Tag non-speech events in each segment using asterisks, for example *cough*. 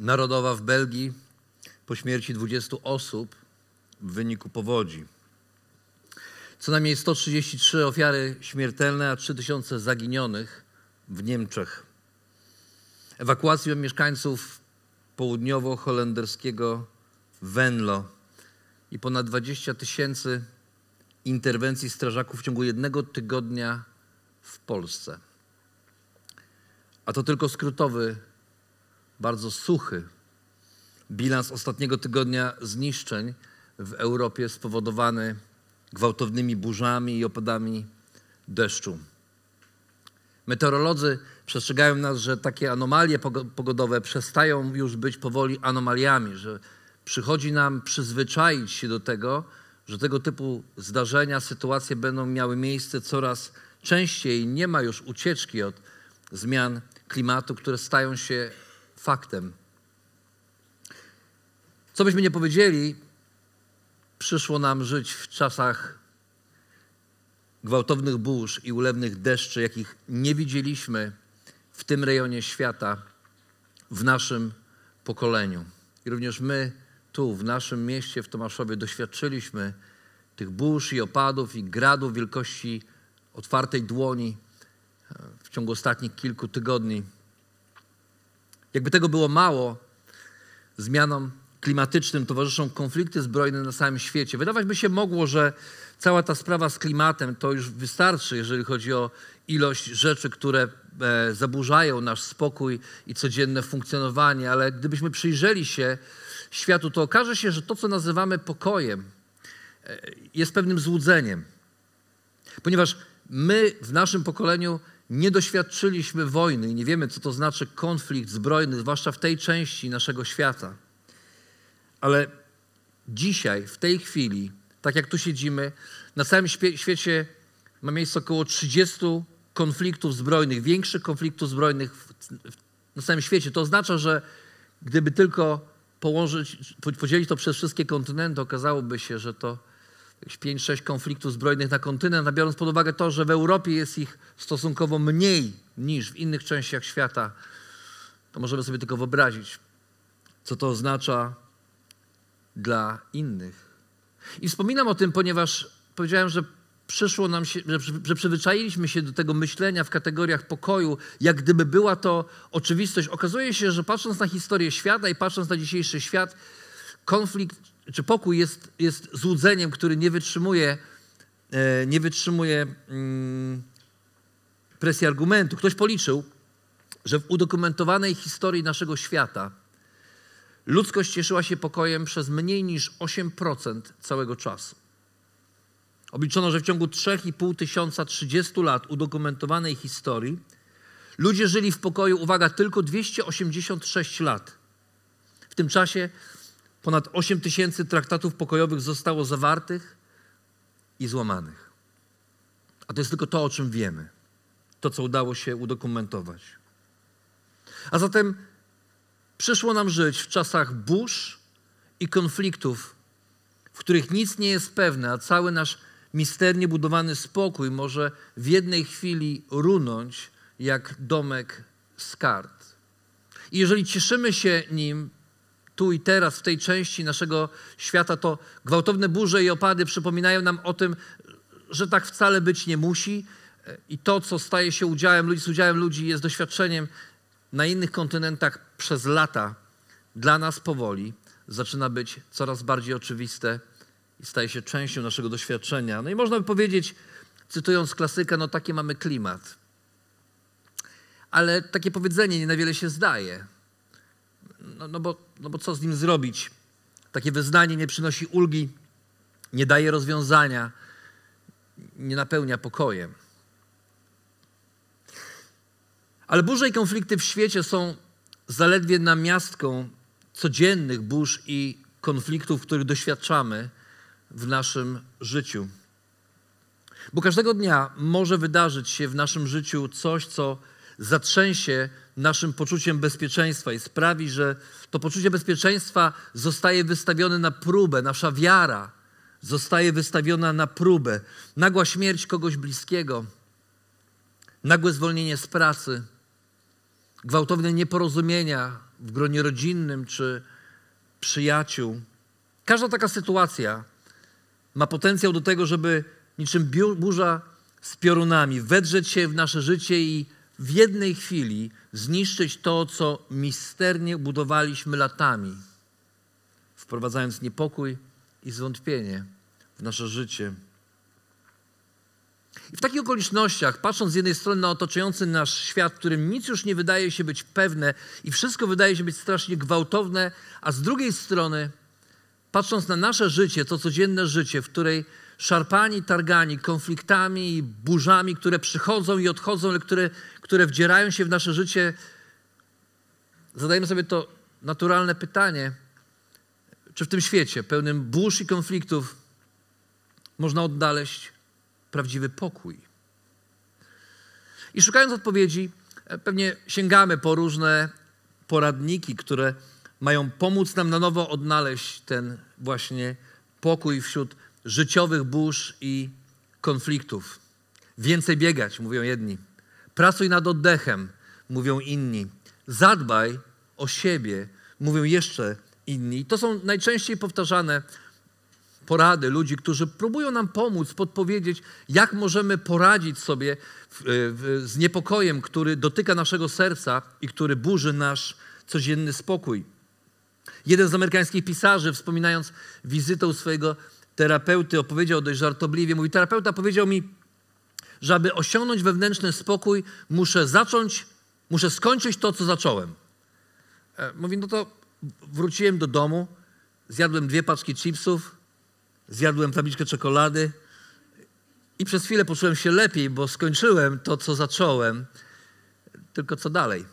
narodowa w Belgii po śmierci 20 osób w wyniku powodzi. Co najmniej 133 ofiary śmiertelne, a 3000 zaginionych w Niemczech. Ewakuacją mieszkańców południowo-holenderskiego Venlo i ponad 20 tysięcy interwencji strażaków w ciągu jednego tygodnia w Polsce. A to tylko skrótowy bardzo suchy. Bilans ostatniego tygodnia zniszczeń w Europie spowodowany gwałtownymi burzami i opadami deszczu. Meteorolodzy przestrzegają nas, że takie anomalie pogodowe przestają już być powoli anomaliami, że przychodzi nam przyzwyczaić się do tego, że tego typu zdarzenia, sytuacje będą miały miejsce coraz częściej. Nie ma już ucieczki od zmian klimatu, które stają się faktem. Co byśmy nie powiedzieli, przyszło nam żyć w czasach gwałtownych burz i ulewnych deszczy, jakich nie widzieliśmy w tym rejonie świata, w naszym pokoleniu. I również my tu, w naszym mieście, w Tomaszowie, doświadczyliśmy tych burz i opadów i gradów wielkości otwartej dłoni e, w ciągu ostatnich kilku tygodni. Jakby tego było mało, zmianom klimatycznym towarzyszą konflikty zbrojne na całym świecie. Wydawać by się mogło, że cała ta sprawa z klimatem to już wystarczy, jeżeli chodzi o ilość rzeczy, które e, zaburzają nasz spokój i codzienne funkcjonowanie, ale gdybyśmy przyjrzeli się światu, to okaże się, że to, co nazywamy pokojem, e, jest pewnym złudzeniem. Ponieważ my w naszym pokoleniu nie doświadczyliśmy wojny i nie wiemy, co to znaczy konflikt zbrojny, zwłaszcza w tej części naszego świata. Ale dzisiaj, w tej chwili, tak jak tu siedzimy, na całym świecie ma miejsce około 30 konfliktów zbrojnych, większych konfliktów zbrojnych w, w, na całym świecie. To oznacza, że gdyby tylko położyć, podzielić to przez wszystkie kontynenty, okazałoby się, że to 5-6 konfliktów zbrojnych na kontynent, a biorąc pod uwagę to, że w Europie jest ich stosunkowo mniej niż w innych częściach świata, to możemy sobie tylko wyobrazić, co to oznacza dla innych. I wspominam o tym, ponieważ powiedziałem, że przyszło nam się, że, że przyzwyczailiśmy się do tego myślenia w kategoriach pokoju, jak gdyby była to oczywistość. Okazuje się, że patrząc na historię świata i patrząc na dzisiejszy świat, konflikt czy pokój jest, jest złudzeniem, który nie wytrzymuje, e, nie wytrzymuje mm, presji argumentu. Ktoś policzył, że w udokumentowanej historii naszego świata ludzkość cieszyła się pokojem przez mniej niż 8% całego czasu. Obliczono, że w ciągu 3,5 tysiąca 30 lat udokumentowanej historii ludzie żyli w pokoju, uwaga, tylko 286 lat. W tym czasie Ponad 8 tysięcy traktatów pokojowych zostało zawartych i złamanych. A to jest tylko to, o czym wiemy. To, co udało się udokumentować. A zatem przyszło nam żyć w czasach burz i konfliktów, w których nic nie jest pewne, a cały nasz misternie budowany spokój może w jednej chwili runąć jak domek z kart. I jeżeli cieszymy się nim, tu i teraz, w tej części naszego świata, to gwałtowne burze i opady przypominają nam o tym, że tak wcale być nie musi. I to, co staje się udziałem ludzi, z udziałem ludzi, jest doświadczeniem na innych kontynentach przez lata. Dla nas powoli zaczyna być coraz bardziej oczywiste i staje się częścią naszego doświadczenia. No i można by powiedzieć, cytując klasyka, no takie mamy klimat. Ale takie powiedzenie nie na wiele się zdaje no, no, bo, no bo co z nim zrobić? Takie wyznanie nie przynosi ulgi, nie daje rozwiązania, nie napełnia pokojem. Ale burze i konflikty w świecie są zaledwie namiastką codziennych burz i konfliktów, których doświadczamy w naszym życiu. Bo każdego dnia może wydarzyć się w naszym życiu coś, co zatrzęsie naszym poczuciem bezpieczeństwa i sprawi, że to poczucie bezpieczeństwa zostaje wystawione na próbę, nasza wiara zostaje wystawiona na próbę. Nagła śmierć kogoś bliskiego, nagłe zwolnienie z pracy, gwałtowne nieporozumienia w gronie rodzinnym czy przyjaciół. Każda taka sytuacja ma potencjał do tego, żeby niczym burza z piorunami wedrzeć się w nasze życie i w jednej chwili zniszczyć to, co misternie budowaliśmy latami, wprowadzając niepokój i zwątpienie w nasze życie. I w takich okolicznościach, patrząc z jednej strony na otaczający nasz świat, w którym nic już nie wydaje się być pewne i wszystko wydaje się być strasznie gwałtowne, a z drugiej strony, patrząc na nasze życie, to codzienne życie, w której szarpani, targani konfliktami i burzami, które przychodzą i odchodzą, ale które, które wdzierają się w nasze życie, zadajemy sobie to naturalne pytanie, czy w tym świecie pełnym burz i konfliktów można odnaleźć prawdziwy pokój? I szukając odpowiedzi, e, pewnie sięgamy po różne poradniki, które mają pomóc nam na nowo odnaleźć ten właśnie pokój wśród życiowych burz i konfliktów. Więcej biegać, mówią jedni. Pracuj nad oddechem, mówią inni. Zadbaj o siebie, mówią jeszcze inni. to są najczęściej powtarzane porady ludzi, którzy próbują nam pomóc, podpowiedzieć, jak możemy poradzić sobie z niepokojem, który dotyka naszego serca i który burzy nasz codzienny spokój. Jeden z amerykańskich pisarzy, wspominając wizytę u swojego terapeuty, opowiedział dość żartobliwie, mówi, terapeuta powiedział mi, żeby osiągnąć wewnętrzny spokój, muszę zacząć, muszę skończyć to, co zacząłem. E, mówi, no to wróciłem do domu, zjadłem dwie paczki chipsów, zjadłem tabliczkę czekolady i przez chwilę poczułem się lepiej, bo skończyłem to, co zacząłem. Tylko co dalej?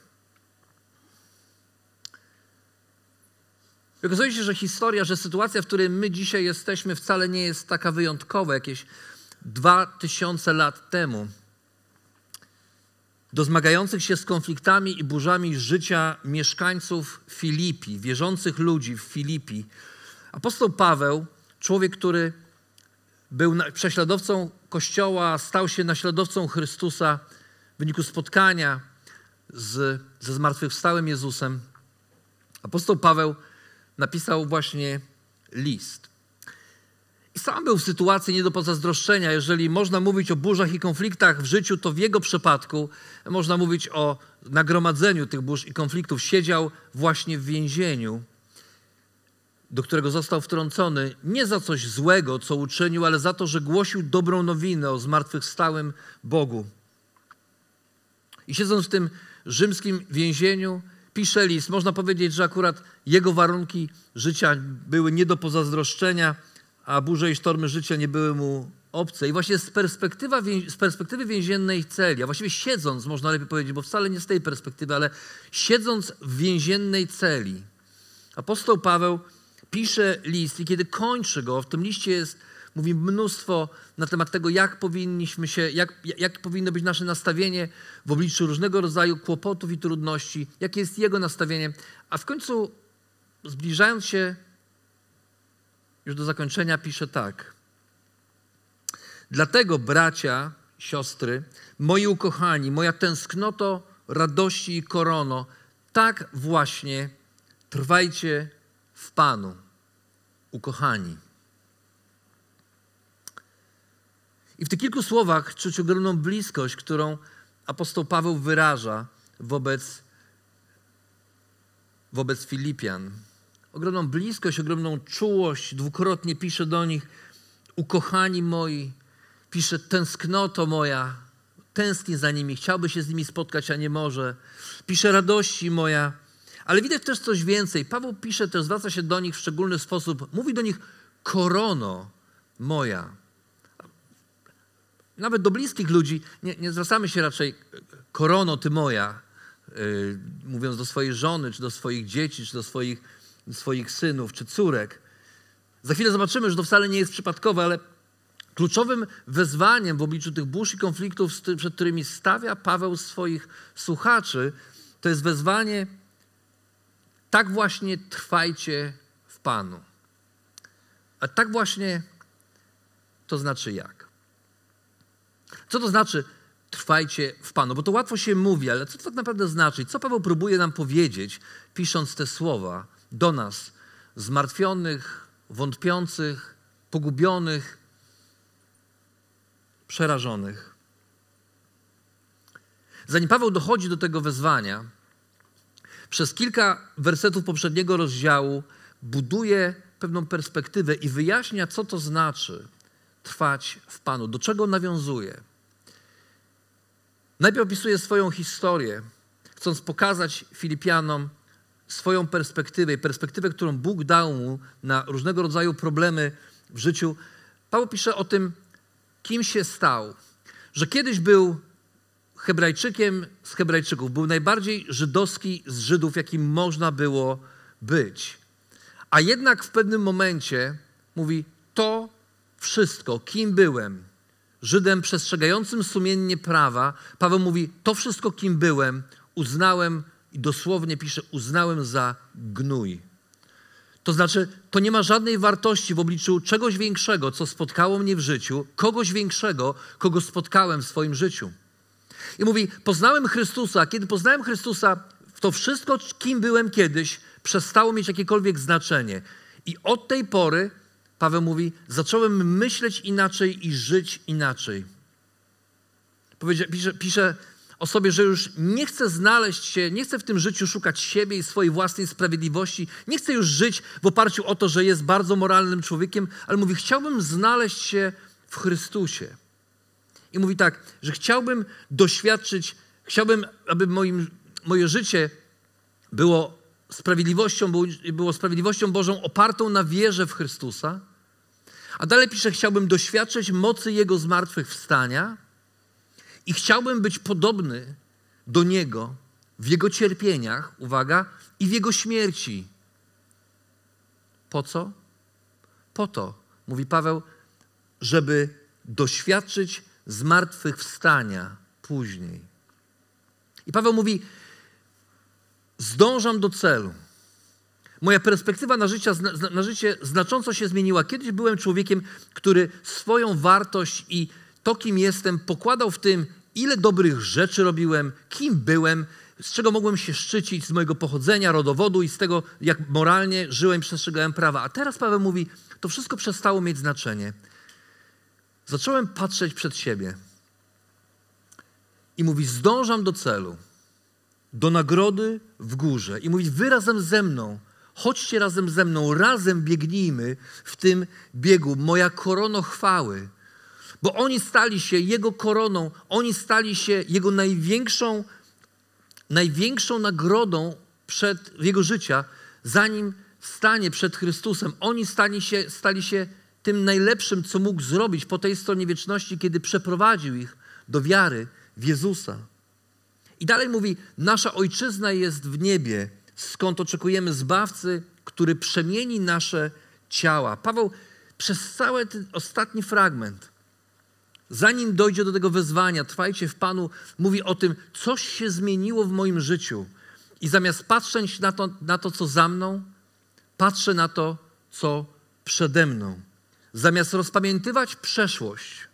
okazuje się, że historia, że sytuacja, w której my dzisiaj jesteśmy, wcale nie jest taka wyjątkowa, jakieś dwa tysiące lat temu do zmagających się z konfliktami i burzami życia mieszkańców Filipi, wierzących ludzi w Filipi. Apostoł Paweł, człowiek, który był prześladowcą Kościoła, stał się naśladowcą Chrystusa w wyniku spotkania z, ze zmartwychwstałym Jezusem. Apostoł Paweł napisał właśnie list sam był w sytuacji nie do pozazdroszczenia. Jeżeli można mówić o burzach i konfliktach w życiu, to w jego przypadku można mówić o nagromadzeniu tych burz i konfliktów. Siedział właśnie w więzieniu, do którego został wtrącony nie za coś złego, co uczynił, ale za to, że głosił dobrą nowinę o zmartwychwstałym Bogu. I siedząc w tym rzymskim więzieniu, pisze list. Można powiedzieć, że akurat jego warunki życia były nie do pozazdroszczenia a burze i sztormy życia nie były mu obce. I właśnie z, z perspektywy więziennej celi, a właściwie siedząc, można lepiej powiedzieć, bo wcale nie z tej perspektywy, ale siedząc w więziennej celi, apostoł Paweł pisze list i kiedy kończy go, w tym liście jest, mówi mnóstwo na temat tego, jak powinniśmy się, jak, jak powinno być nasze nastawienie w obliczu różnego rodzaju kłopotów i trudności, jakie jest jego nastawienie, a w końcu zbliżając się już do zakończenia pisze tak. Dlatego, bracia, siostry, moi ukochani, moja tęsknoto, radości i korono, tak właśnie trwajcie w Panu, ukochani. I w tych kilku słowach czuć ogromną bliskość, którą apostoł Paweł wyraża wobec, wobec Filipian ogromną bliskość, ogromną czułość. Dwukrotnie pisze do nich, ukochani moi, pisze tęsknoto moja, tęskni za nimi, chciałby się z nimi spotkać, a nie może. Pisze radości moja, ale widać też coś więcej. Paweł pisze też, zwraca się do nich w szczególny sposób. Mówi do nich korono moja. Nawet do bliskich ludzi nie, nie zwracamy się raczej korono ty moja, yy, mówiąc do swojej żony, czy do swoich dzieci, czy do swoich swoich synów czy córek. Za chwilę zobaczymy, że to wcale nie jest przypadkowe, ale kluczowym wezwaniem w obliczu tych burz i konfliktów, przed którymi stawia Paweł swoich słuchaczy, to jest wezwanie: tak właśnie trwajcie w Panu. A tak właśnie to znaczy jak? Co to znaczy trwajcie w Panu? Bo to łatwo się mówi, ale co to tak naprawdę znaczy? Co Paweł próbuje nam powiedzieć, pisząc te słowa? do nas, zmartwionych, wątpiących, pogubionych, przerażonych. Zanim Paweł dochodzi do tego wezwania, przez kilka wersetów poprzedniego rozdziału buduje pewną perspektywę i wyjaśnia, co to znaczy trwać w Panu, do czego nawiązuje. Najpierw opisuje swoją historię, chcąc pokazać Filipianom, swoją perspektywę i perspektywę, którą Bóg dał mu na różnego rodzaju problemy w życiu, Paweł pisze o tym, kim się stał. Że kiedyś był Hebrajczykiem z Hebrajczyków, był najbardziej żydowski z Żydów, jakim można było być. A jednak w pewnym momencie mówi: To wszystko, kim byłem, Żydem przestrzegającym sumiennie prawa, Paweł mówi: To wszystko, kim byłem, uznałem dosłownie pisze, uznałem za gnój. To znaczy, to nie ma żadnej wartości w obliczu czegoś większego, co spotkało mnie w życiu, kogoś większego, kogo spotkałem w swoim życiu. I mówi, poznałem Chrystusa. Kiedy poznałem Chrystusa, to wszystko, kim byłem kiedyś, przestało mieć jakiekolwiek znaczenie. I od tej pory, Paweł mówi, zacząłem myśleć inaczej i żyć inaczej. Powiedzia, pisze, pisze o sobie, że już nie chcę znaleźć się, nie chcę w tym życiu szukać siebie i swojej własnej sprawiedliwości, nie chcę już żyć w oparciu o to, że jest bardzo moralnym człowiekiem, ale mówi, chciałbym znaleźć się w Chrystusie. I mówi tak, że chciałbym doświadczyć, chciałbym, aby moim, moje życie było sprawiedliwością, było sprawiedliwością Bożą opartą na wierze w Chrystusa. A dalej pisze, chciałbym doświadczyć mocy Jego zmartwychwstania i chciałbym być podobny do Niego w Jego cierpieniach, uwaga, i w Jego śmierci. Po co? Po to, mówi Paweł, żeby doświadczyć zmartwychwstania później. I Paweł mówi: Zdążam do celu. Moja perspektywa na życie, na życie znacząco się zmieniła. Kiedyś byłem człowiekiem, który swoją wartość i to, kim jestem, pokładał w tym, ile dobrych rzeczy robiłem, kim byłem, z czego mogłem się szczycić, z mojego pochodzenia, rodowodu i z tego, jak moralnie żyłem, przestrzegałem prawa. A teraz Paweł mówi, to wszystko przestało mieć znaczenie. Zacząłem patrzeć przed siebie i mówi, zdążam do celu, do nagrody w górze. I mówi, wy razem ze mną, chodźcie razem ze mną, razem biegnijmy w tym biegu. Moja korona chwały bo oni stali się Jego koroną, oni stali się Jego największą, największą nagrodą przed, Jego życia, zanim stanie przed Chrystusem. Oni stali się, stali się tym najlepszym, co mógł zrobić po tej stronie wieczności, kiedy przeprowadził ich do wiary w Jezusa. I dalej mówi: Nasza ojczyzna jest w niebie, skąd oczekujemy zbawcy, który przemieni nasze ciała. Paweł przez cały ten ostatni fragment Zanim dojdzie do tego wezwania, trwajcie w Panu, mówi o tym, coś się zmieniło w moim życiu. I zamiast patrzeć na to, na to co za mną, patrzę na to, co przede mną. Zamiast rozpamiętywać przeszłość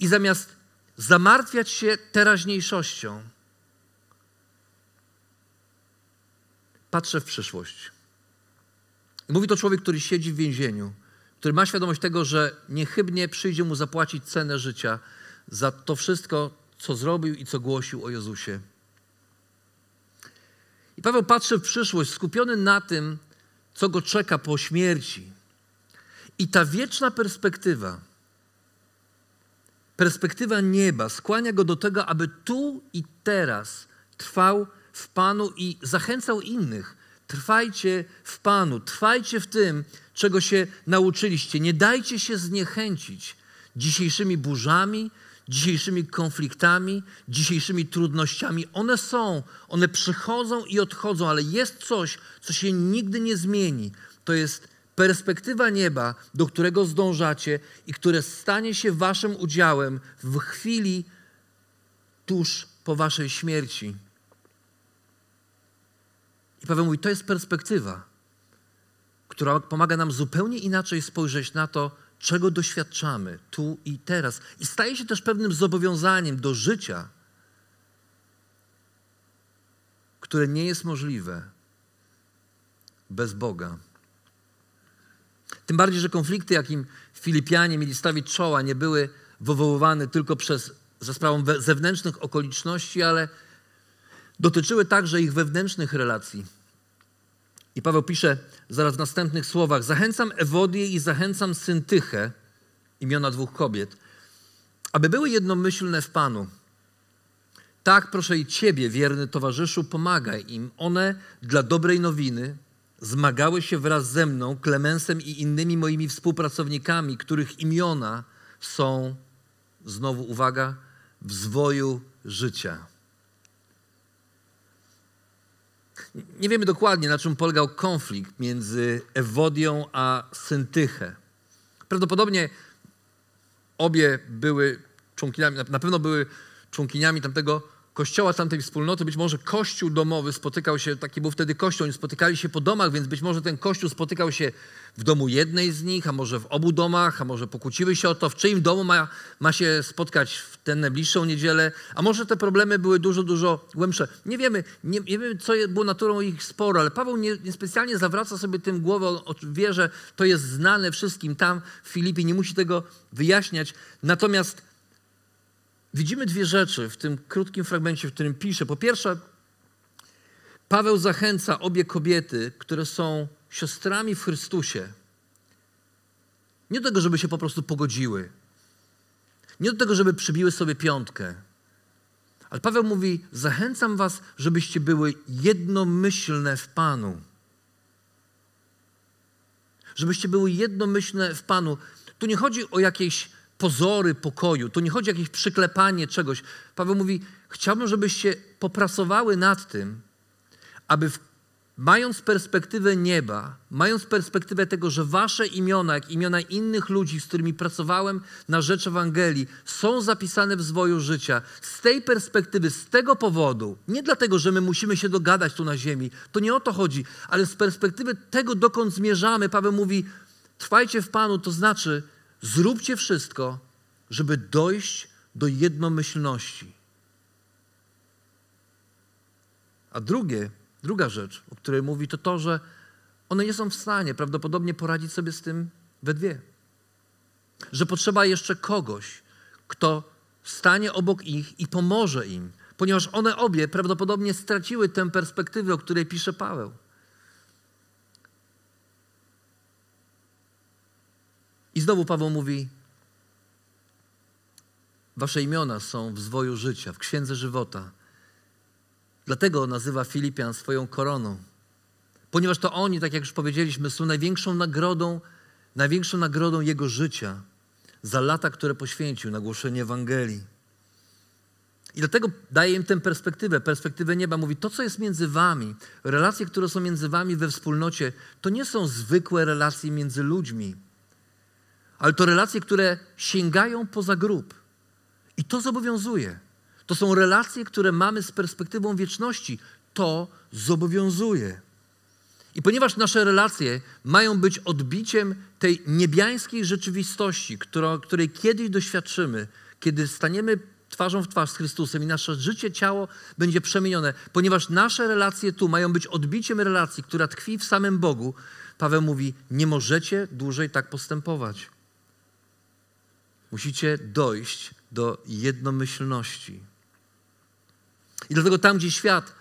i zamiast zamartwiać się teraźniejszością, patrzę w przyszłość. Mówi to człowiek, który siedzi w więzieniu który ma świadomość tego, że niechybnie przyjdzie mu zapłacić cenę życia za to wszystko, co zrobił i co głosił o Jezusie. I Paweł patrzy w przyszłość, skupiony na tym, co go czeka po śmierci. I ta wieczna perspektywa, perspektywa nieba skłania go do tego, aby tu i teraz trwał w Panu i zachęcał innych Trwajcie w Panu, trwajcie w tym, czego się nauczyliście. Nie dajcie się zniechęcić dzisiejszymi burzami, dzisiejszymi konfliktami, dzisiejszymi trudnościami. One są, one przychodzą i odchodzą, ale jest coś, co się nigdy nie zmieni. To jest perspektywa nieba, do którego zdążacie i które stanie się waszym udziałem w chwili tuż po waszej śmierci. I Paweł mówi, to jest perspektywa, która pomaga nam zupełnie inaczej spojrzeć na to, czego doświadczamy tu i teraz. I staje się też pewnym zobowiązaniem do życia, które nie jest możliwe bez Boga. Tym bardziej, że konflikty, jakim Filipianie mieli stawić czoła, nie były wywoływane tylko przez, za sprawą zewnętrznych okoliczności, ale Dotyczyły także ich wewnętrznych relacji. I Paweł pisze zaraz w następnych słowach: Zachęcam Ewodię i zachęcam Syntychę, imiona dwóch kobiet, aby były jednomyślne w Panu. Tak, proszę i Ciebie, wierny towarzyszu, pomagaj im. One dla dobrej nowiny zmagały się wraz ze mną, Klemensem i innymi moimi współpracownikami, których imiona są, znowu uwaga, w zwoju życia. Nie wiemy dokładnie, na czym polegał konflikt między Ewodią a Syntychę. Prawdopodobnie obie były członkiniami, na pewno były członkiniami tamtego kościoła tamtej wspólnoty, być może kościół domowy spotykał się, taki był wtedy kościół, oni spotykali się po domach, więc być może ten kościół spotykał się w domu jednej z nich, a może w obu domach, a może pokłóciły się o to, w czyim domu ma, ma się spotkać w tę najbliższą niedzielę, a może te problemy były dużo, dużo głębsze. Nie wiemy, nie, nie wiemy co było naturą ich sporu, ale Paweł nie, niespecjalnie zawraca sobie tym głowę, on wie, że to jest znane wszystkim tam w Filipii, nie musi tego wyjaśniać. Natomiast widzimy dwie rzeczy w tym krótkim fragmencie, w którym pisze. Po pierwsze, Paweł zachęca obie kobiety, które są siostrami w Chrystusie, nie do tego, żeby się po prostu pogodziły, nie do tego, żeby przybiły sobie piątkę. Ale Paweł mówi: Zachęcam was, żebyście były jednomyślne w Panu. Żebyście były jednomyślne w Panu. Tu nie chodzi o jakieś pozory pokoju. Tu nie chodzi o jakieś przyklepanie czegoś. Paweł mówi: Chciałbym, żebyście popracowały nad tym, aby w, mając perspektywę nieba, mając perspektywę tego, że wasze imiona, jak imiona innych ludzi, z którymi pracowałem na rzecz Ewangelii, są zapisane w zwoju życia, z tej perspektywy, z tego powodu, nie dlatego, że my musimy się dogadać tu na ziemi, to nie o to chodzi, ale z perspektywy tego, dokąd zmierzamy, Paweł mówi: Trwajcie w Panu, to znaczy, Zróbcie wszystko, żeby dojść do jednomyślności. A drugie, druga rzecz, o której mówi, to to, że one nie są w stanie prawdopodobnie poradzić sobie z tym we dwie. Że potrzeba jeszcze kogoś, kto stanie obok ich i pomoże im, ponieważ one obie prawdopodobnie straciły tę perspektywę, o której pisze Paweł. I znowu Paweł mówi: Wasze imiona są w zwoju życia, w księdze żywota. Dlatego nazywa Filipian swoją koroną. Ponieważ to oni, tak jak już powiedzieliśmy, są największą nagrodą, największą nagrodą jego życia za lata, które poświęcił na głoszenie Ewangelii. I dlatego daje im tę perspektywę, perspektywę nieba. Mówi, to co jest między wami, relacje, które są między wami we wspólnocie, to nie są zwykłe relacje między ludźmi ale to relacje, które sięgają poza grób. I to zobowiązuje. To są relacje, które mamy z perspektywą wieczności. To zobowiązuje. I ponieważ nasze relacje mają być odbiciem tej niebiańskiej rzeczywistości, którą, której kiedyś doświadczymy, kiedy staniemy twarzą w twarz z Chrystusem i nasze życie, ciało będzie przemienione, ponieważ nasze relacje tu mają być odbiciem relacji, która tkwi w samym Bogu, Paweł mówi: Nie możecie dłużej tak postępować. Musicie dojść do jednomyślności. I dlatego tam, gdzie świat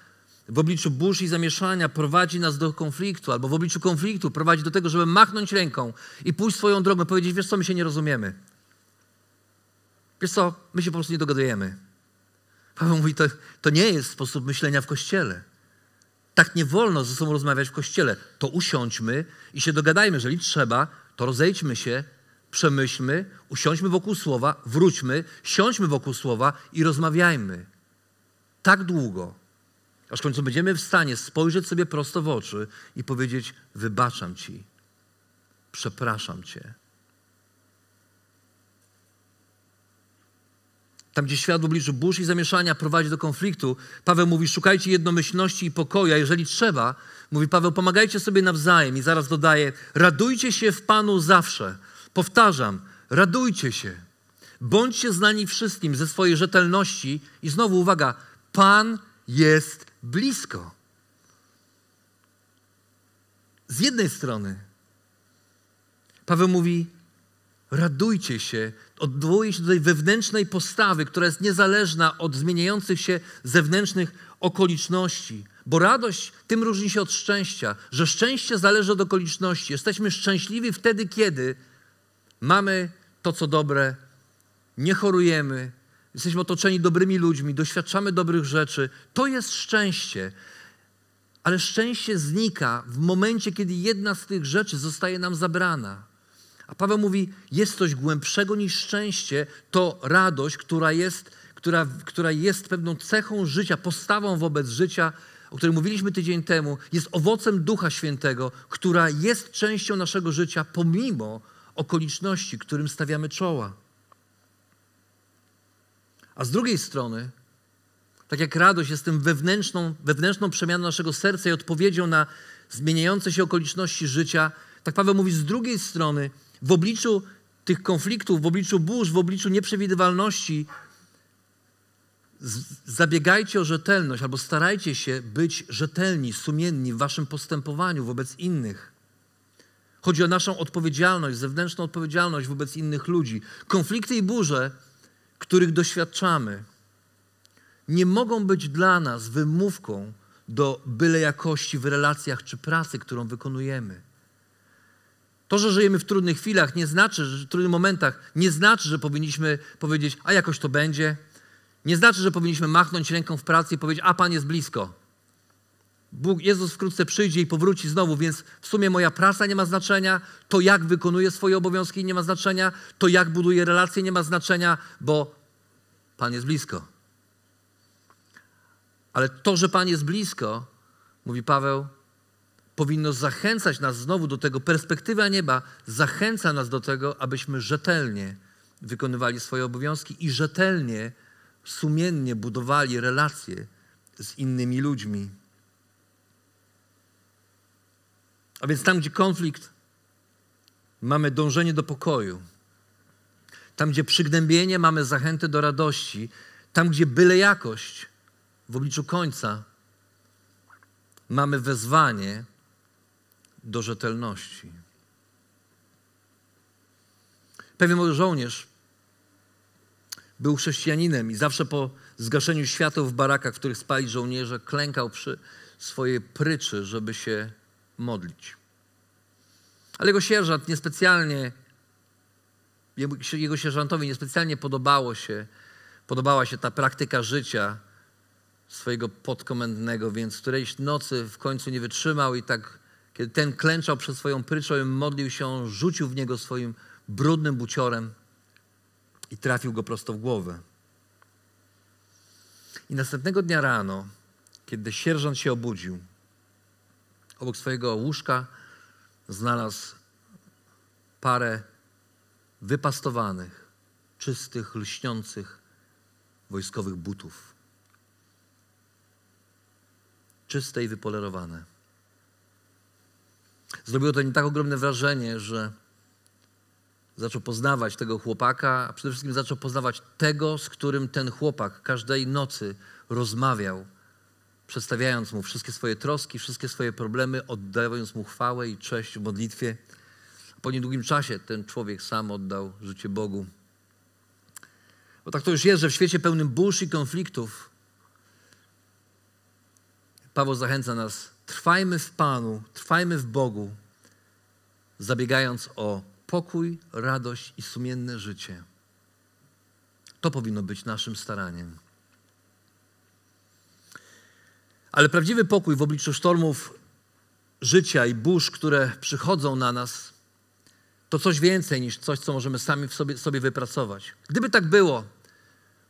w obliczu burz i zamieszania prowadzi nas do konfliktu, albo w obliczu konfliktu prowadzi do tego, żeby machnąć ręką i pójść swoją drogą, powiedzieć, wiesz co, my się nie rozumiemy. Wiesz co, my się po prostu nie dogadujemy. Paweł mówi, to, to nie jest sposób myślenia w Kościele. Tak nie wolno ze sobą rozmawiać w Kościele. To usiądźmy i się dogadajmy. Jeżeli trzeba, to rozejdźmy się przemyślmy, usiądźmy wokół słowa, wróćmy, siądźmy wokół słowa i rozmawiajmy. Tak długo, aż w końcu będziemy w stanie spojrzeć sobie prosto w oczy i powiedzieć: Wybaczam ci, przepraszam cię. Tam, gdzie świat w obliczu burz i zamieszania prowadzi do konfliktu, Paweł mówi: Szukajcie jednomyślności i pokoju, a jeżeli trzeba, mówi Paweł, pomagajcie sobie nawzajem. I zaraz dodaje: Radujcie się w Panu zawsze. Powtarzam, radujcie się. Bądźcie znani wszystkim ze swojej rzetelności. I znowu uwaga, Pan jest blisko. Z jednej strony Paweł mówi, radujcie się, odwołuje się do tej wewnętrznej postawy, która jest niezależna od zmieniających się zewnętrznych okoliczności. Bo radość tym różni się od szczęścia, że szczęście zależy od okoliczności. Jesteśmy szczęśliwi wtedy, kiedy mamy to, co dobre, nie chorujemy, jesteśmy otoczeni dobrymi ludźmi, doświadczamy dobrych rzeczy. To jest szczęście. Ale szczęście znika w momencie, kiedy jedna z tych rzeczy zostaje nam zabrana. A Paweł mówi: jest coś głębszego niż szczęście, to radość, która jest, która, która jest pewną cechą życia, postawą wobec życia, o której mówiliśmy tydzień temu, jest owocem Ducha Świętego, która jest częścią naszego życia, pomimo okoliczności, którym stawiamy czoła. A z drugiej strony, tak jak radość jest tym wewnętrzną, wewnętrzną przemianą naszego serca i odpowiedzią na zmieniające się okoliczności życia, tak Paweł mówi z drugiej strony, w obliczu tych konfliktów, w obliczu burz, w obliczu nieprzewidywalności, zabiegajcie o rzetelność albo starajcie się być rzetelni, sumienni w waszym postępowaniu wobec innych. Chodzi o naszą odpowiedzialność, zewnętrzną odpowiedzialność wobec innych ludzi. Konflikty i burze, których doświadczamy, nie mogą być dla nas wymówką do byle jakości w relacjach czy pracy, którą wykonujemy. To, że żyjemy w trudnych chwilach, nie znaczy, że w trudnych momentach, nie znaczy, że powinniśmy powiedzieć, a jakoś to będzie. Nie znaczy, że powinniśmy machnąć ręką w pracy i powiedzieć, a Pan jest blisko. Bóg, Jezus wkrótce przyjdzie i powróci znowu, więc w sumie moja praca nie ma znaczenia, to jak wykonuję swoje obowiązki nie ma znaczenia, to jak buduję relacje nie ma znaczenia, bo Pan jest blisko. Ale to, że Pan jest blisko, mówi Paweł, powinno zachęcać nas znowu do tego. Perspektywa nieba zachęca nas do tego, abyśmy rzetelnie wykonywali swoje obowiązki i rzetelnie, sumiennie budowali relacje z innymi ludźmi. A więc tam, gdzie konflikt, mamy dążenie do pokoju. Tam, gdzie przygnębienie, mamy zachętę do radości. Tam, gdzie byle jakość w obliczu końca, mamy wezwanie do rzetelności. Pewien żołnierz był chrześcijaninem i zawsze po zgaszeniu światła w barakach, w których spali żołnierze, klękał przy swojej pryczy, żeby się modlić. Ale jego sierżant niespecjalnie, jego sierżantowi niespecjalnie podobało się, podobała się ta praktyka życia swojego podkomendnego, więc którejś nocy w końcu nie wytrzymał i tak, kiedy ten klęczał przed swoją pryczą i modlił się, on rzucił w niego swoim brudnym buciorem i trafił go prosto w głowę. I następnego dnia rano, kiedy sierżant się obudził, obok swojego łóżka znalazł parę wypastowanych, czystych, lśniących wojskowych butów. Czyste i wypolerowane. Zrobiło to nie tak ogromne wrażenie, że zaczął poznawać tego chłopaka, a przede wszystkim zaczął poznawać tego, z którym ten chłopak każdej nocy rozmawiał przedstawiając Mu wszystkie swoje troski, wszystkie swoje problemy, oddając Mu chwałę i cześć w modlitwie. Po niedługim czasie ten człowiek sam oddał życie Bogu. Bo tak to już jest, że w świecie pełnym burz i konfliktów Paweł zachęca nas, trwajmy w Panu, trwajmy w Bogu, zabiegając o pokój, radość i sumienne życie. To powinno być naszym staraniem. Ale prawdziwy pokój w obliczu sztormów życia i burz, które przychodzą na nas, to coś więcej niż coś, co możemy sami w sobie, sobie wypracować. Gdyby tak było,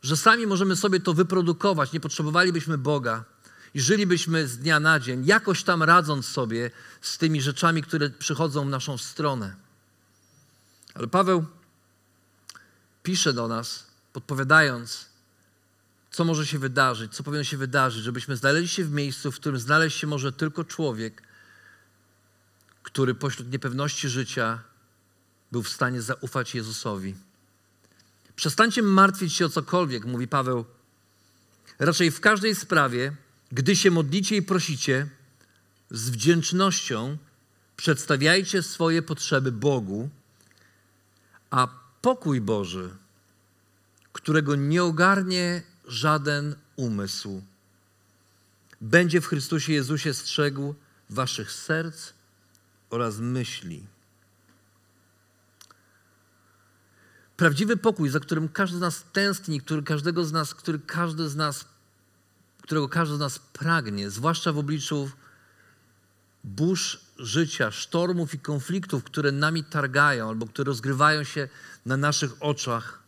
że sami możemy sobie to wyprodukować, nie potrzebowalibyśmy Boga i żylibyśmy z dnia na dzień, jakoś tam radząc sobie z tymi rzeczami, które przychodzą w naszą stronę. Ale Paweł pisze do nas, podpowiadając, co może się wydarzyć, co powinno się wydarzyć, żebyśmy znaleźli się w miejscu, w którym znaleźć się może tylko człowiek, który pośród niepewności życia był w stanie zaufać Jezusowi. Przestańcie martwić się o cokolwiek, mówi Paweł. Raczej w każdej sprawie, gdy się modlicie i prosicie, z wdzięcznością przedstawiajcie swoje potrzeby Bogu, a pokój Boży, którego nie ogarnie żaden umysł. Będzie w Chrystusie Jezusie strzegł waszych serc oraz myśli. Prawdziwy pokój, za którym każdy z nas tęskni, który każdego z nas, który każdy z nas, którego każdy z nas pragnie, zwłaszcza w obliczu burz życia, sztormów i konfliktów, które nami targają albo które rozgrywają się na naszych oczach,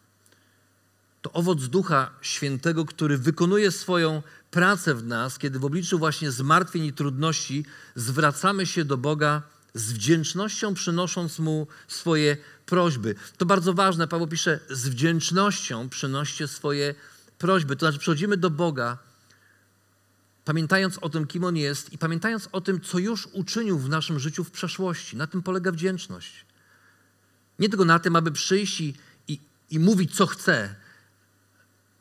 to owoc Ducha Świętego, który wykonuje swoją pracę w nas, kiedy w obliczu właśnie zmartwień i trudności zwracamy się do Boga z wdzięcznością, przynosząc Mu swoje prośby. To bardzo ważne. Paweł pisze, z wdzięcznością przynoście swoje prośby. To znaczy przychodzimy do Boga, pamiętając o tym, kim On jest i pamiętając o tym, co już uczynił w naszym życiu w przeszłości. Na tym polega wdzięczność. Nie tylko na tym, aby przyjść i, i, i mówić, co chce,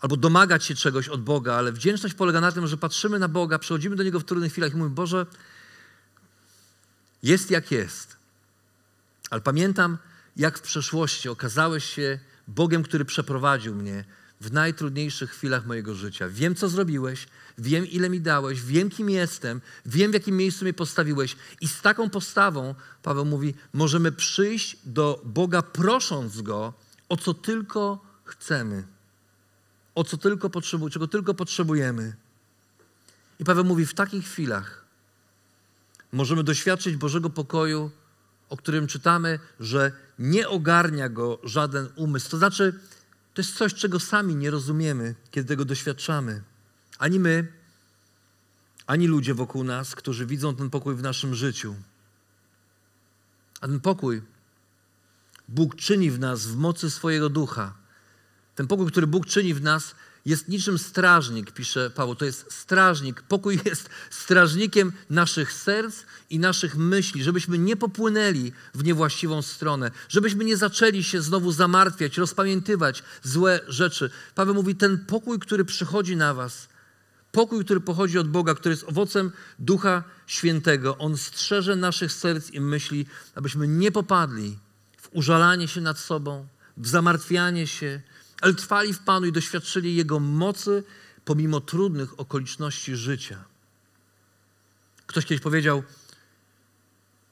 albo domagać się czegoś od Boga, ale wdzięczność polega na tym, że patrzymy na Boga, przychodzimy do Niego w trudnych chwilach i mówimy, Boże, jest jak jest. Ale pamiętam, jak w przeszłości okazałeś się Bogiem, który przeprowadził mnie w najtrudniejszych chwilach mojego życia. Wiem, co zrobiłeś, wiem, ile mi dałeś, wiem, kim jestem, wiem, w jakim miejscu mnie postawiłeś. I z taką postawą, Paweł mówi, możemy przyjść do Boga, prosząc Go o co tylko chcemy o co tylko potrzebujemy, czego tylko potrzebujemy. I Paweł mówi, w takich chwilach możemy doświadczyć Bożego pokoju, o którym czytamy, że nie ogarnia go żaden umysł. To znaczy, to jest coś, czego sami nie rozumiemy, kiedy tego doświadczamy. Ani my, ani ludzie wokół nas, którzy widzą ten pokój w naszym życiu. A ten pokój Bóg czyni w nas w mocy swojego ducha. Ten pokój, który Bóg czyni w nas, jest niczym strażnik, pisze Paweł. To jest strażnik. Pokój *laughs* jest strażnikiem naszych serc i naszych myśli, żebyśmy nie popłynęli w niewłaściwą stronę, żebyśmy nie zaczęli się znowu zamartwiać, rozpamiętywać złe rzeczy. Paweł mówi: Ten pokój, który przychodzi na Was, pokój, który pochodzi od Boga, który jest owocem Ducha Świętego, on strzeże naszych serc i myśli, abyśmy nie popadli w użalanie się nad sobą, w zamartwianie się ale trwali w Panu i doświadczyli Jego mocy pomimo trudnych okoliczności życia. Ktoś kiedyś powiedział: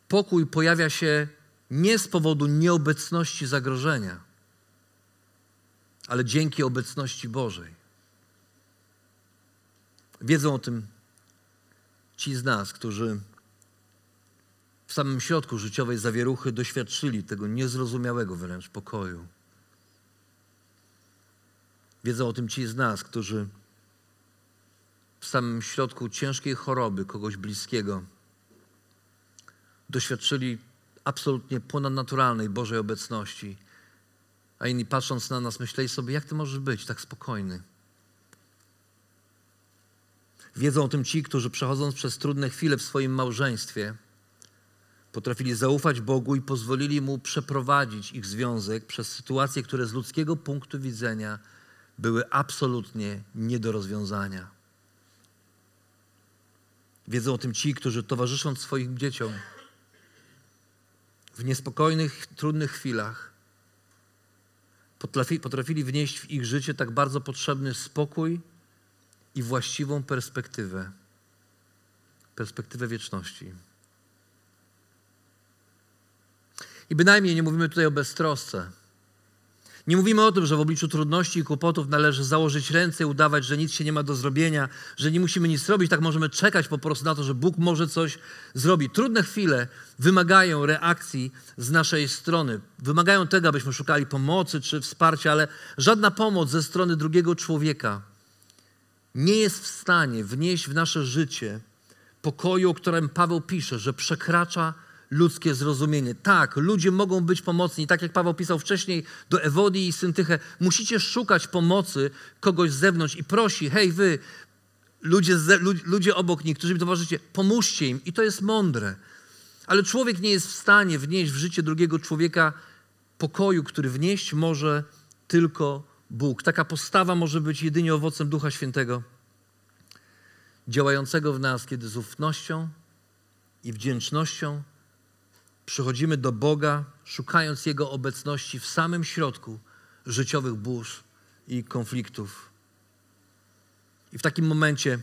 Pokój pojawia się nie z powodu nieobecności zagrożenia, ale dzięki obecności Bożej. Wiedzą o tym ci z nas, którzy w samym środku życiowej zawieruchy doświadczyli tego niezrozumiałego wręcz pokoju. Wiedzą o tym ci z nas, którzy w samym środku ciężkiej choroby kogoś bliskiego doświadczyli absolutnie ponadnaturalnej Bożej obecności, a inni patrząc na nas myśleli sobie, jak ty możesz być tak spokojny? Wiedzą o tym ci, którzy przechodząc przez trudne chwile w swoim małżeństwie, potrafili zaufać Bogu i pozwolili Mu przeprowadzić ich związek przez sytuacje, które z ludzkiego punktu widzenia były absolutnie nie do rozwiązania. Wiedzą o tym ci, którzy towarzysząc swoim dzieciom w niespokojnych, trudnych chwilach, potrafili wnieść w ich życie tak bardzo potrzebny spokój i właściwą perspektywę perspektywę wieczności. I bynajmniej nie mówimy tutaj o beztrosce. Nie mówimy o tym, że w obliczu trudności i kłopotów należy założyć ręce i udawać, że nic się nie ma do zrobienia, że nie musimy nic robić, tak możemy czekać po prostu na to, że Bóg może coś zrobić. Trudne chwile wymagają reakcji z naszej strony. Wymagają tego, abyśmy szukali pomocy czy wsparcia, ale żadna pomoc ze strony drugiego człowieka nie jest w stanie wnieść w nasze życie pokoju, o którym Paweł pisze, że przekracza ludzkie zrozumienie. Tak, ludzie mogą być pomocni. Tak jak Paweł pisał wcześniej do Ewodii i Syntychę, musicie szukać pomocy kogoś z zewnątrz i prosi, hej wy, ludzie, ludzie obok nich, którzy mi towarzyszycie, pomóżcie im. I to jest mądre. Ale człowiek nie jest w stanie wnieść w życie drugiego człowieka pokoju, który wnieść może tylko Bóg. Taka postawa może być jedynie owocem Ducha Świętego, działającego w nas, kiedy z ufnością i wdzięcznością przychodzimy do Boga, szukając Jego obecności w samym środku życiowych burz i konfliktów. I w takim momencie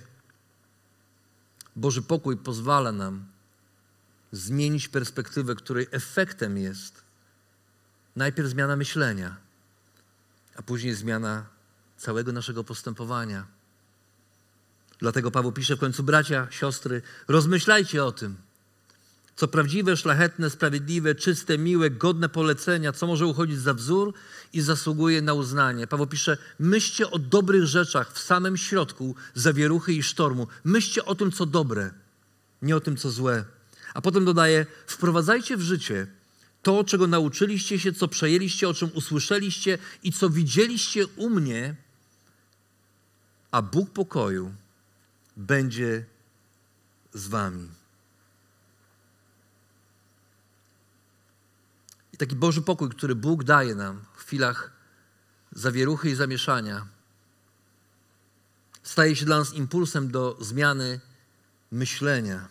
Boży pokój pozwala nam zmienić perspektywę, której efektem jest najpierw zmiana myślenia, a później zmiana całego naszego postępowania. Dlatego Paweł pisze w końcu, bracia, siostry, rozmyślajcie o tym co prawdziwe, szlachetne, sprawiedliwe, czyste, miłe, godne polecenia, co może uchodzić za wzór i zasługuje na uznanie. Paweł pisze, myślcie o dobrych rzeczach w samym środku zawieruchy i sztormu. Myślcie o tym, co dobre, nie o tym, co złe. A potem dodaje, wprowadzajcie w życie to, czego nauczyliście się, co przejęliście, o czym usłyszeliście i co widzieliście u mnie, a Bóg pokoju będzie z wami. I taki Boży pokój, który Bóg daje nam w chwilach zawieruchy i zamieszania, staje się dla nas impulsem do zmiany myślenia.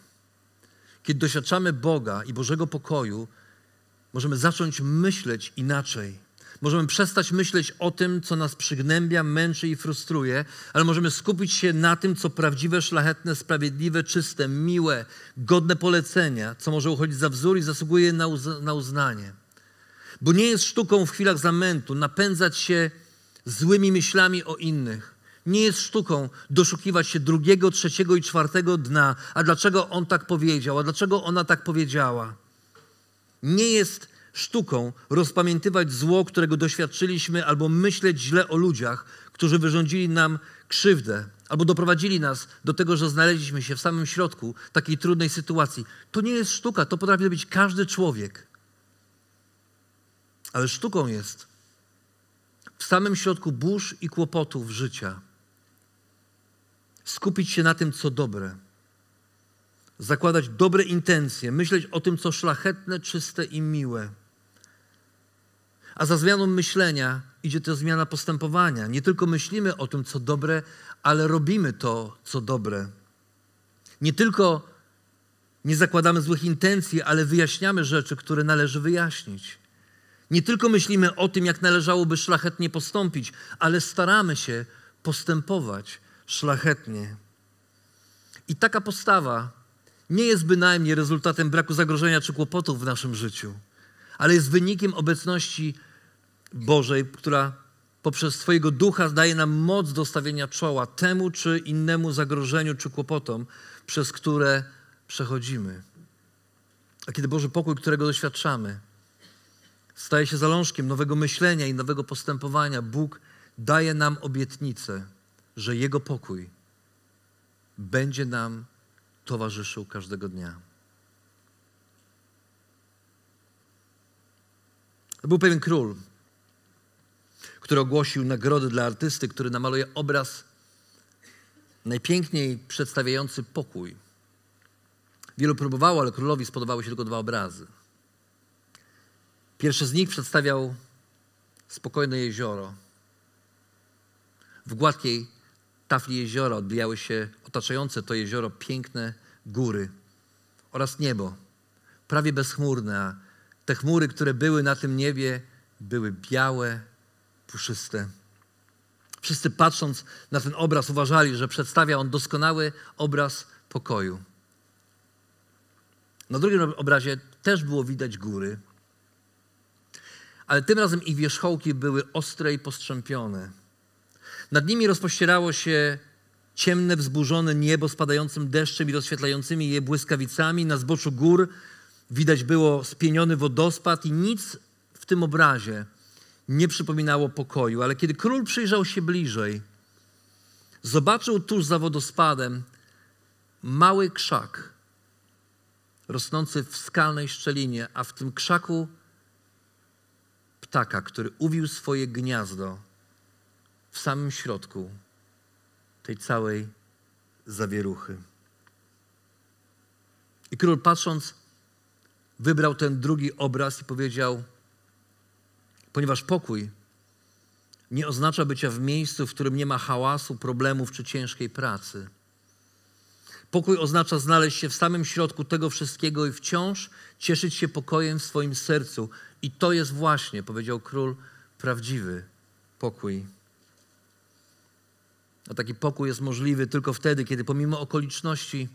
Kiedy doświadczamy Boga i Bożego pokoju, możemy zacząć myśleć inaczej. Możemy przestać myśleć o tym, co nas przygnębia, męczy i frustruje, ale możemy skupić się na tym, co prawdziwe, szlachetne, sprawiedliwe, czyste, miłe, godne polecenia, co może uchodzić za wzór i zasługuje na, uz na uznanie. Bo nie jest sztuką w chwilach zamętu napędzać się złymi myślami o innych. Nie jest sztuką doszukiwać się drugiego, trzeciego i czwartego dna. A dlaczego on tak powiedział? A dlaczego ona tak powiedziała? Nie jest sztuką rozpamiętywać zło, którego doświadczyliśmy, albo myśleć źle o ludziach, którzy wyrządzili nam krzywdę, albo doprowadzili nas do tego, że znaleźliśmy się w samym środku takiej trudnej sytuacji. To nie jest sztuka, to potrafi być każdy człowiek. Ale sztuką jest w samym środku burz i kłopotów życia skupić się na tym, co dobre, zakładać dobre intencje, myśleć o tym, co szlachetne, czyste i miłe. A za zmianą myślenia idzie też zmiana postępowania. Nie tylko myślimy o tym, co dobre, ale robimy to, co dobre. Nie tylko nie zakładamy złych intencji, ale wyjaśniamy rzeczy, które należy wyjaśnić. Nie tylko myślimy o tym, jak należałoby szlachetnie postąpić, ale staramy się postępować szlachetnie. I taka postawa nie jest bynajmniej rezultatem braku zagrożenia czy kłopotów w naszym życiu, ale jest wynikiem obecności Bożej, która poprzez Twojego ducha daje nam moc do stawienia czoła temu czy innemu zagrożeniu czy kłopotom, przez które przechodzimy. A kiedy Boży pokój, którego doświadczamy, staje się zalążkiem nowego myślenia i nowego postępowania. Bóg daje nam obietnicę, że Jego pokój będzie nam towarzyszył każdego dnia. Był pewien król, który ogłosił nagrodę dla artysty, który namaluje obraz najpiękniej przedstawiający pokój. Wielu próbowało, ale królowi spodobały się tylko dwa obrazy – Pierwszy z nich przedstawiał spokojne jezioro. W gładkiej tafli jeziora odbijały się otaczające to jezioro piękne góry oraz niebo, prawie bezchmurne, a te chmury, które były na tym niebie, były białe, puszyste. Wszyscy patrząc na ten obraz uważali, że przedstawia on doskonały obraz pokoju. Na drugim obrazie też było widać góry, ale tym razem ich wierzchołki były ostre i postrzępione. Nad nimi rozpościerało się ciemne, wzburzone niebo spadającym deszczem i rozświetlającymi je błyskawicami. Na zboczu gór widać było spieniony wodospad i nic w tym obrazie nie przypominało pokoju. Ale kiedy król przyjrzał się bliżej, zobaczył tuż za wodospadem mały krzak rosnący w skalnej szczelinie, a w tym krzaku ptaka, który uwił swoje gniazdo w samym środku tej całej zawieruchy. I król patrząc, wybrał ten drugi obraz i powiedział, ponieważ pokój nie oznacza bycia w miejscu, w którym nie ma hałasu, problemów czy ciężkiej pracy. Pokój oznacza znaleźć się w samym środku tego wszystkiego i wciąż cieszyć się pokojem w swoim sercu. I to jest właśnie, powiedział król, prawdziwy pokój. A taki pokój jest możliwy tylko wtedy, kiedy pomimo okoliczności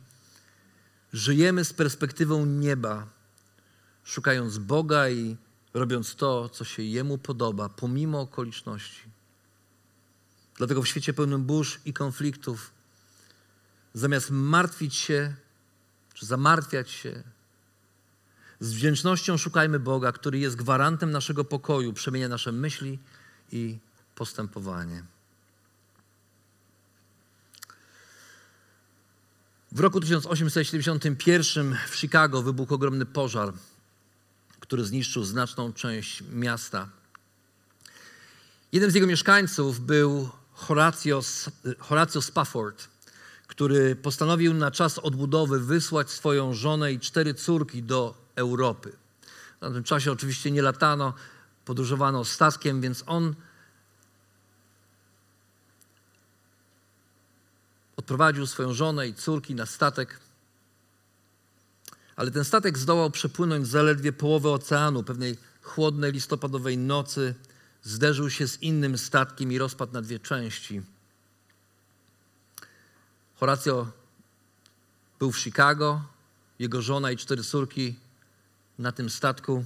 żyjemy z perspektywą nieba, szukając Boga i robiąc to, co się Jemu podoba, pomimo okoliczności. Dlatego w świecie pełnym burz i konfliktów zamiast martwić się czy zamartwiać się, z wdzięcznością szukajmy Boga, który jest gwarantem naszego pokoju, przemienia nasze myśli i postępowanie. W roku 1871 w Chicago wybuchł ogromny pożar, który zniszczył znaczną część miasta. Jeden z jego mieszkańców był Horacio Spafford który postanowił na czas odbudowy wysłać swoją żonę i cztery córki do Europy. Na tym czasie oczywiście nie latano, podróżowano statkiem, więc on odprowadził swoją żonę i córki na statek. Ale ten statek zdołał przepłynąć zaledwie połowę oceanu. Pewnej chłodnej listopadowej nocy zderzył się z innym statkiem i rozpadł na dwie części. Horacio był w Chicago, jego żona i cztery córki na tym statku.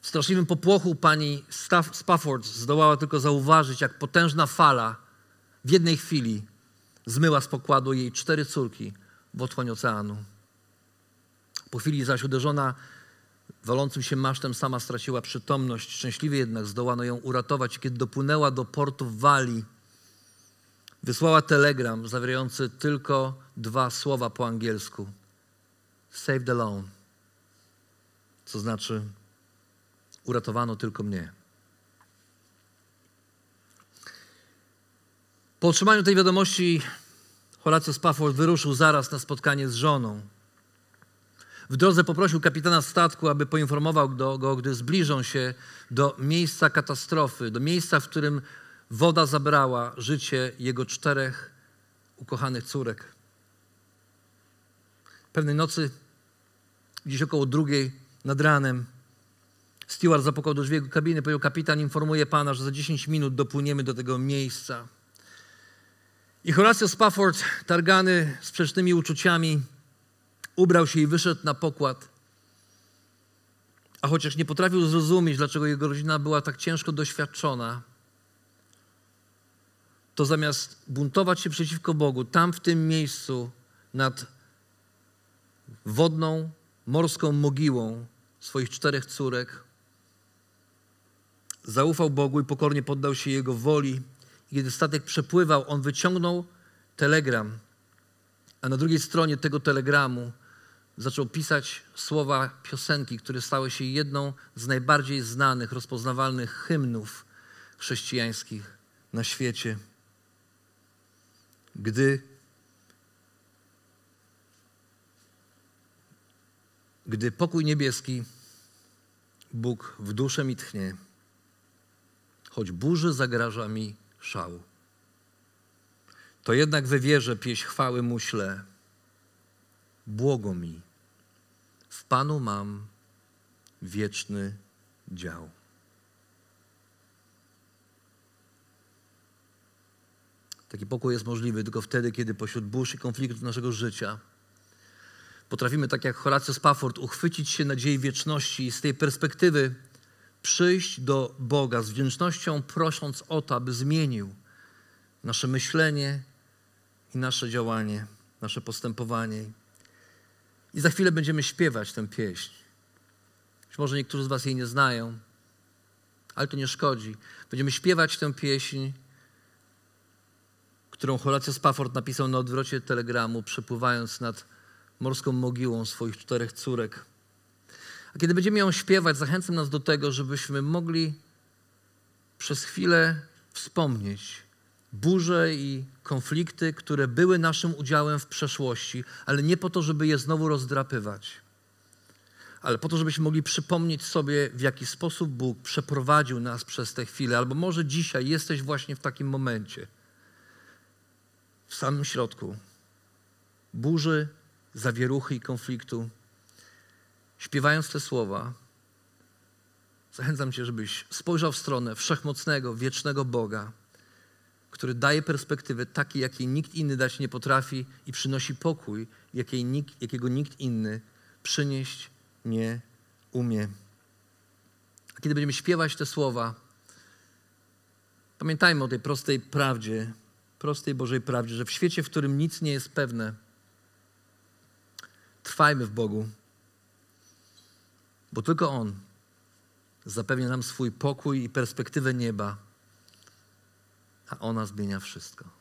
W straszliwym popłochu pani Staff, Spafford zdołała tylko zauważyć, jak potężna fala w jednej chwili zmyła z pokładu jej cztery córki w otchłań oceanu. Po chwili zaś uderzona walącym się masztem sama straciła przytomność. Szczęśliwie jednak zdołano ją uratować. Kiedy dopłynęła do portu w Walii, wysłała telegram zawierający tylko dwa słowa po angielsku: Saved alone. Co znaczy, uratowano tylko mnie. Po otrzymaniu tej wiadomości Horacio Spafford wyruszył zaraz na spotkanie z żoną. W drodze poprosił kapitana statku, aby poinformował go, gdy zbliżą się do miejsca katastrofy, do miejsca, w którym Woda zabrała życie jego czterech ukochanych córek. Pewnej nocy, gdzieś około drugiej nad ranem, Steward zapukał do drzwi jego kabiny, powiedział, kapitan informuje pana, że za 10 minut dopłyniemy do tego miejsca. I Horacio Spafford, targany sprzecznymi uczuciami, ubrał się i wyszedł na pokład. A chociaż nie potrafił zrozumieć, dlaczego jego rodzina była tak ciężko doświadczona, to zamiast buntować się przeciwko Bogu, tam w tym miejscu nad wodną, morską mogiłą swoich czterech córek, zaufał Bogu i pokornie poddał się Jego woli. I kiedy statek przepływał, on wyciągnął telegram, a na drugiej stronie tego telegramu zaczął pisać słowa piosenki, które stały się jedną z najbardziej znanych, rozpoznawalnych hymnów chrześcijańskich na świecie gdy, gdy pokój niebieski Bóg w duszę mi tchnie, choć burzy zagraża mi szał. To jednak wywierzę pieśń chwały muśle. Błogo mi, w Panu mam wieczny dział. Taki pokój jest możliwy tylko wtedy, kiedy pośród burz i konfliktów naszego życia potrafimy, tak jak Horacio Spafford, uchwycić się nadziei wieczności i z tej perspektywy przyjść do Boga z wdzięcznością, prosząc o to, aby zmienił nasze myślenie i nasze działanie, nasze postępowanie. I za chwilę będziemy śpiewać tę pieśń. Być może niektórzy z Was jej nie znają, ale to nie szkodzi. Będziemy śpiewać tę pieśń którą Horatio Spafford napisał na odwrocie telegramu, przepływając nad morską mogiłą swoich czterech córek. A kiedy będziemy ją śpiewać, zachęcam nas do tego, żebyśmy mogli przez chwilę wspomnieć burze i konflikty, które były naszym udziałem w przeszłości, ale nie po to, żeby je znowu rozdrapywać, ale po to, żebyśmy mogli przypomnieć sobie, w jaki sposób Bóg przeprowadził nas przez te chwile, albo może dzisiaj jesteś właśnie w takim momencie – w samym środku burzy, zawieruchy i konfliktu, śpiewając te słowa, zachęcam Cię, żebyś spojrzał w stronę wszechmocnego, wiecznego Boga, który daje perspektywy takiej, jakiej nikt inny dać nie potrafi i przynosi pokój, jakiej nikt, jakiego nikt inny przynieść nie umie. A kiedy będziemy śpiewać te słowa, pamiętajmy o tej prostej prawdzie, prostej Bożej prawdzie, że w świecie, w którym nic nie jest pewne, trwajmy w Bogu, bo tylko On zapewnia nam swój pokój i perspektywę nieba, a ona zmienia wszystko.